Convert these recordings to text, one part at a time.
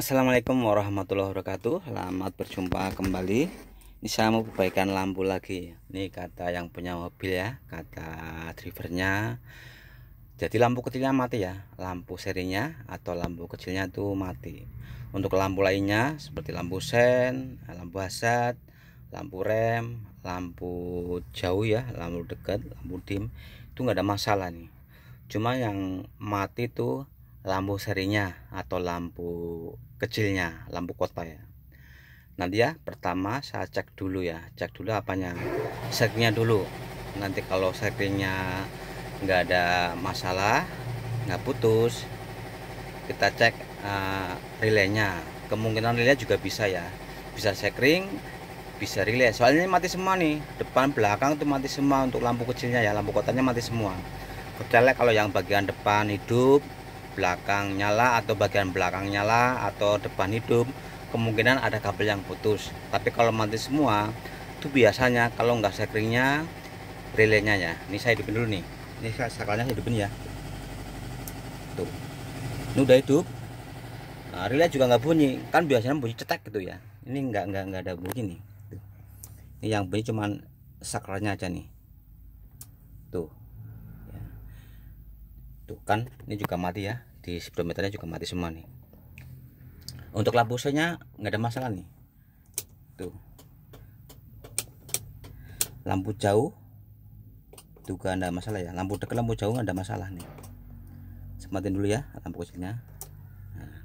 Assalamualaikum warahmatullahi wabarakatuh Selamat berjumpa kembali Ini saya mau perbaikan lampu lagi Ini kata yang punya mobil ya Kata drivernya Jadi lampu kecilnya mati ya Lampu serinya atau lampu kecilnya itu mati Untuk lampu lainnya Seperti lampu sen, lampu hasad Lampu rem, lampu jauh ya Lampu dekat, lampu dim Itu nggak ada masalah nih Cuma yang mati tuh lampu serinya atau lampu kecilnya lampu kota ya nanti ya pertama saya cek dulu ya cek dulu apanya settingnya dulu nanti kalau settingnya nggak ada masalah nggak putus kita cek uh, relaynya kemungkinan relay juga bisa ya bisa sekring bisa relay soalnya ini mati semua nih depan belakang itu mati semua untuk lampu kecilnya ya lampu kotanya mati semua kecelek kalau yang bagian depan hidup belakang nyala atau bagian belakang nyala atau depan hidup kemungkinan ada kabel yang putus tapi kalau mati semua itu biasanya kalau nggak sekringnya relaynya ya ini saya hidupin dulu nih ini sakalnya saya hidupin ya tuh ini udah hidup nah, relay juga nggak bunyi kan biasanya bunyi cetek gitu ya ini nggak nggak nggak ada bunyi nih tuh. ini yang bunyi cuman sakralnya aja nih tuh tuh gitu. kan ini juga mati ya di speedometernya juga mati semua nih untuk lampu senya nggak ada masalah nih tuh lampu jauh juga ada masalah ya lampu dekat lampu jauh nggak ada masalah nih sematin dulu ya lampu kecilnya nah.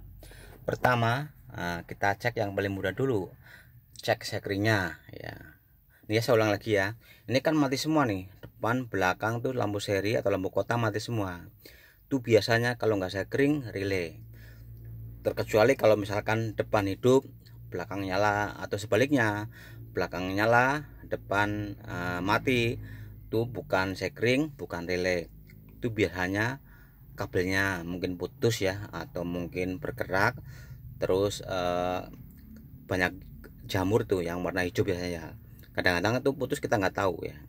pertama ah, kita cek yang paling mudah dulu cek sekringnya ya ini ya, saya ulang lagi ya ini kan mati semua nih depan, belakang tuh lampu seri atau lampu kota mati semua. Itu biasanya kalau nggak saya kering relay. Terkecuali kalau misalkan depan hidup, belakang nyala atau sebaliknya, belakang nyala, depan uh, mati. Itu bukan sekring, bukan relay. Itu biasanya kabelnya mungkin putus ya atau mungkin bergerak terus uh, banyak jamur tuh yang warna hijau biasanya kadang-kadang itu putus kita nggak tahu ya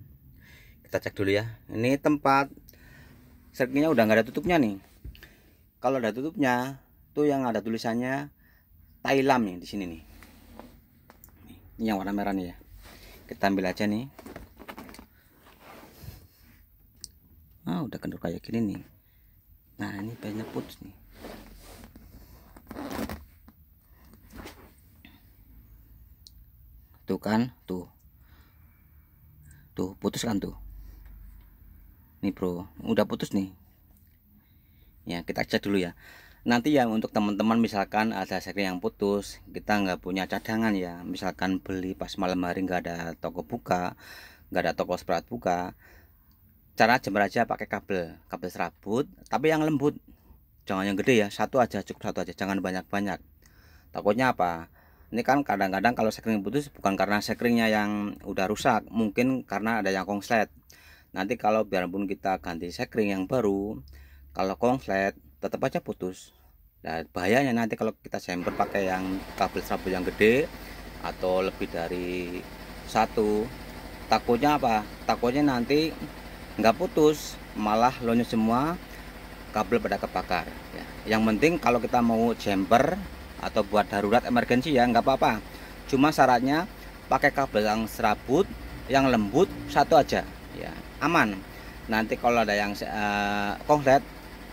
kita cek dulu ya ini tempat serkingnya udah nggak ada tutupnya nih kalau ada tutupnya tuh yang ada tulisannya Thailand nih di sini nih ini yang warna merah nih ya kita ambil aja nih ah udah kendur kayak gini nih nah ini banyak putus nih tuh kan tuh tuh putus kan tuh nih bro udah putus nih ya kita cek dulu ya nanti ya untuk teman-teman misalkan ada seri yang putus kita nggak punya cadangan ya misalkan beli pas malam hari nggak ada toko buka nggak ada toko seperat buka cara jember aja pakai kabel kabel serabut tapi yang lembut jangan yang gede ya satu aja cukup satu aja jangan banyak-banyak takutnya apa ini kan kadang-kadang kalau sekring putus bukan karena sekringnya yang udah rusak mungkin karena ada yang kongslet nanti kalau biarpun kita ganti sekring yang baru kalau konglet tetap aja putus nah bahayanya nanti kalau kita semper pakai yang kabel serabut yang gede atau lebih dari satu takutnya apa takutnya nanti nggak putus malah lonyo semua kabel pada kebakar ya. yang penting kalau kita mau jumper atau buat darurat emergensi ya nggak apa-apa cuma syaratnya pakai kabel yang serabut yang lembut satu aja ya aman nanti kalau ada yang uh,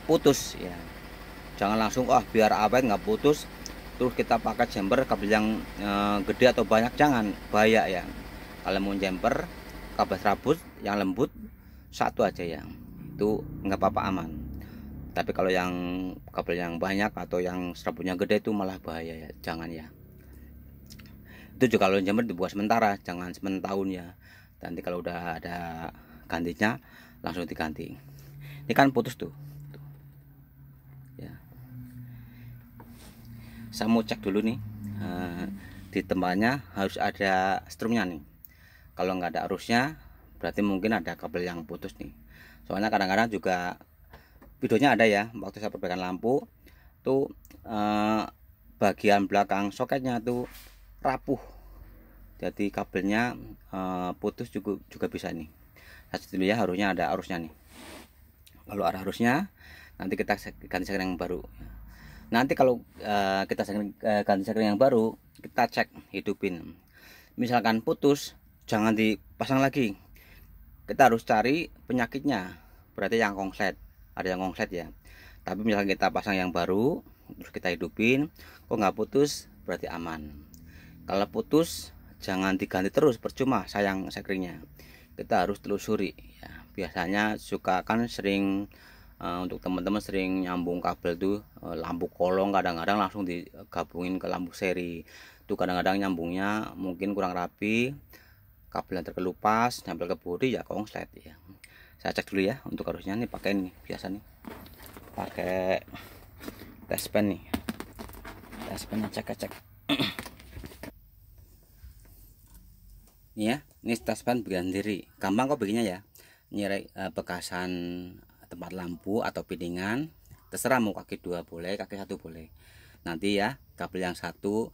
putus ya jangan langsung oh, biar awet nggak putus terus kita pakai jember kabel yang uh, gede atau banyak jangan bahaya ya kalau mau jember kabel serabut yang lembut satu aja ya itu nggak apa-apa aman tapi kalau yang kabel yang banyak atau yang serabutnya gede itu malah bahaya ya jangan ya itu juga kalau jember dibuat sementara jangan sementahun ya nanti kalau udah ada gantinya langsung diganti ini kan putus tuh, ya saya mau cek dulu nih eh, di tempatnya harus ada strumnya nih kalau nggak ada arusnya berarti mungkin ada kabel yang putus nih soalnya kadang-kadang juga videonya ada ya waktu saya perbaikan lampu tuh eh, bagian belakang soketnya tuh rapuh jadi kabelnya eh, putus juga juga bisa nih Kasih dulu ya harusnya ada arusnya nih. Kalau ada arusnya nanti kita ganti sekring yang baru. Nanti kalau uh, kita sekring, uh, ganti sekring yang baru, kita cek hidupin. Misalkan putus, jangan dipasang lagi. Kita harus cari penyakitnya. Berarti yang konslet, ada yang konslet ya. Tapi misalkan kita pasang yang baru, terus kita hidupin, kok nggak putus, berarti aman. Kalau putus, jangan diganti terus, percuma sayang sekringnya kita harus telusuri ya. biasanya suka kan sering eh, untuk teman-teman sering nyambung kabel tuh eh, lampu kolong kadang-kadang langsung digabungin ke lampu seri itu kadang-kadang nyambungnya mungkin kurang rapi kabel yang terkelupas nyambel ke bodi ya kongslet ya saya cek dulu ya untuk harusnya nih pakai ini biasa nih pakai test pen nih test pen cek cek Ini ya, ini tas ban sendiri. Gampang kok bikinnya ya. Ini eh, bekasan tempat lampu atau piringan. Terserah mau kaki dua boleh, kaki satu boleh. Nanti ya, kabel yang satu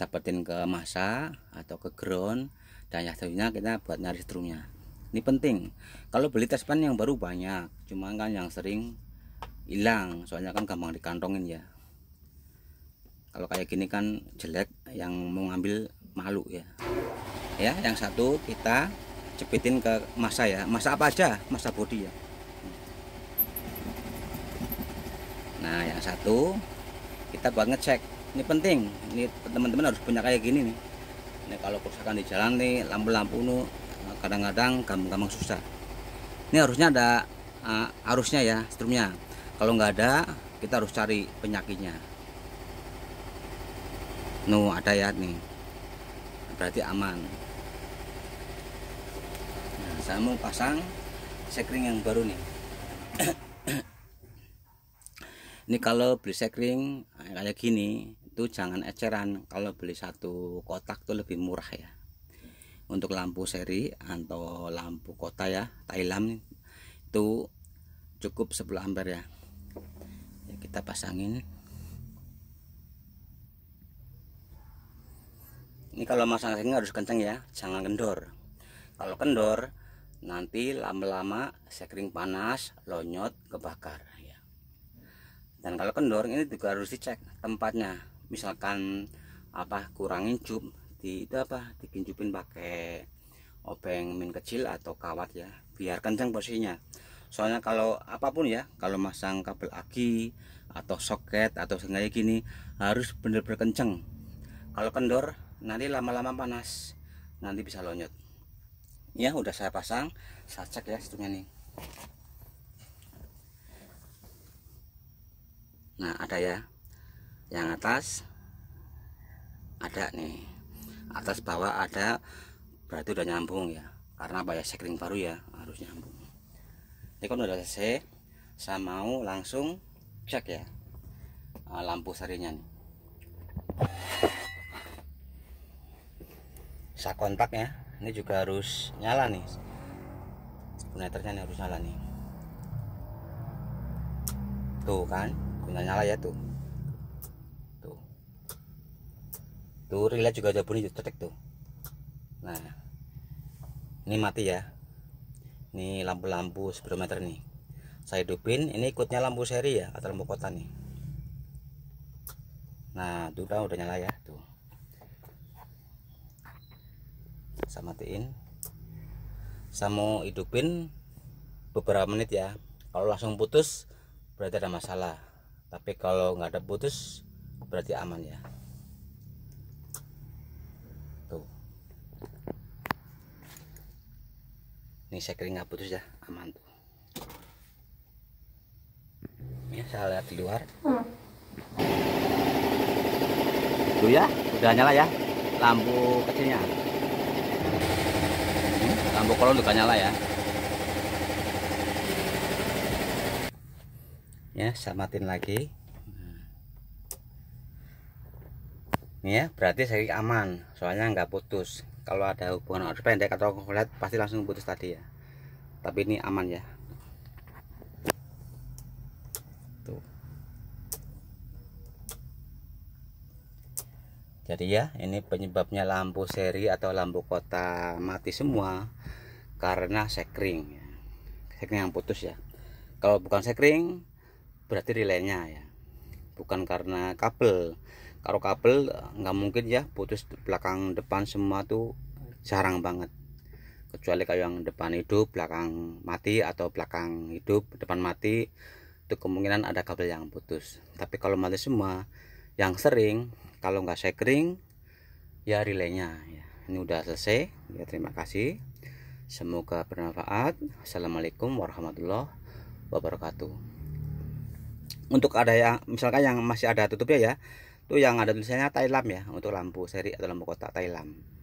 dapetin ke masa atau ke ground dan yang satunya kita buat nyari strumnya ini penting kalau beli tes ban yang baru banyak cuma kan yang sering hilang soalnya kan gampang dikantongin ya kalau kayak gini kan jelek yang mau ngambil malu ya ya yang satu kita cepetin ke masa ya masa apa aja masa bodi ya nah yang satu kita buat ngecek ini penting ini teman-teman harus punya kayak gini nih ini kalau kerusakan di jalan nih lampu-lampu nu eh, kadang-kadang gampang-gampang susah ini harusnya ada uh, arusnya ya strumnya kalau nggak ada kita harus cari penyakitnya Nu ada ya nih berarti aman saya mau pasang sekring yang baru nih ini kalau beli sekring kayak gini itu jangan eceran kalau beli satu kotak tuh lebih murah ya untuk lampu seri atau lampu kota ya Thailand itu cukup 10 ampere ya. ya kita pasangin ini kalau masang sekring harus kenceng ya jangan kendor kalau kendor nanti lama-lama sekring panas lonyot kebakar ya. dan kalau kendor ini juga harus dicek tempatnya misalkan apa kurangin cup di itu apa dikinjupin pakai obeng min kecil atau kawat ya biar kencang posisinya soalnya kalau apapun ya kalau masang kabel aki atau soket atau sengaja gini harus benar-benar kenceng kalau kendor nanti lama-lama panas nanti bisa lonyot ya udah saya pasang saya cek ya situnya nih nah ada ya yang atas ada nih atas bawah ada berarti udah nyambung ya karena bayar sekring baru ya harus nyambung ini kan udah selesai saya mau langsung cek ya eh, lampu sarinya nih saya kontak ya ini juga harus nyala nih guniternya ini harus nyala nih tuh kan guna nyala ya tuh tuh tuh relay juga ada bunyi cetek tuh nah ini mati ya ini lampu-lampu speedometer nih saya hidupin ini ikutnya lampu seri ya atau lampu kota nih nah tuh kan udah nyala ya tuh saya matiin saya mau hidupin beberapa menit ya kalau langsung putus berarti ada masalah tapi kalau nggak ada putus berarti aman ya tuh ini saya kering nggak putus ya aman tuh ini saya lihat di luar hmm. tuh ya udah nyala ya lampu kecilnya Lampu kolon juga nyala ya. Ya, samatin lagi. Ini ya, berarti saya aman, soalnya nggak putus. Kalau ada hubungan pendek atau kulit pasti langsung putus tadi ya. Tapi ini aman ya, jadi ya ini penyebabnya lampu seri atau lampu kota mati semua karena sekring ya. sekring yang putus ya kalau bukan sekring berarti relaynya ya bukan karena kabel kalau kabel nggak mungkin ya putus belakang depan semua tuh jarang banget kecuali kalau yang depan hidup belakang mati atau belakang hidup depan mati itu kemungkinan ada kabel yang putus tapi kalau mati semua yang sering kalau nggak saya kering ya relaynya ya. ini udah selesai ya terima kasih semoga bermanfaat assalamualaikum warahmatullah wabarakatuh untuk ada yang misalkan yang masih ada tutupnya ya itu yang ada tulisannya Thailand ya untuk lampu seri atau lampu kotak Thailand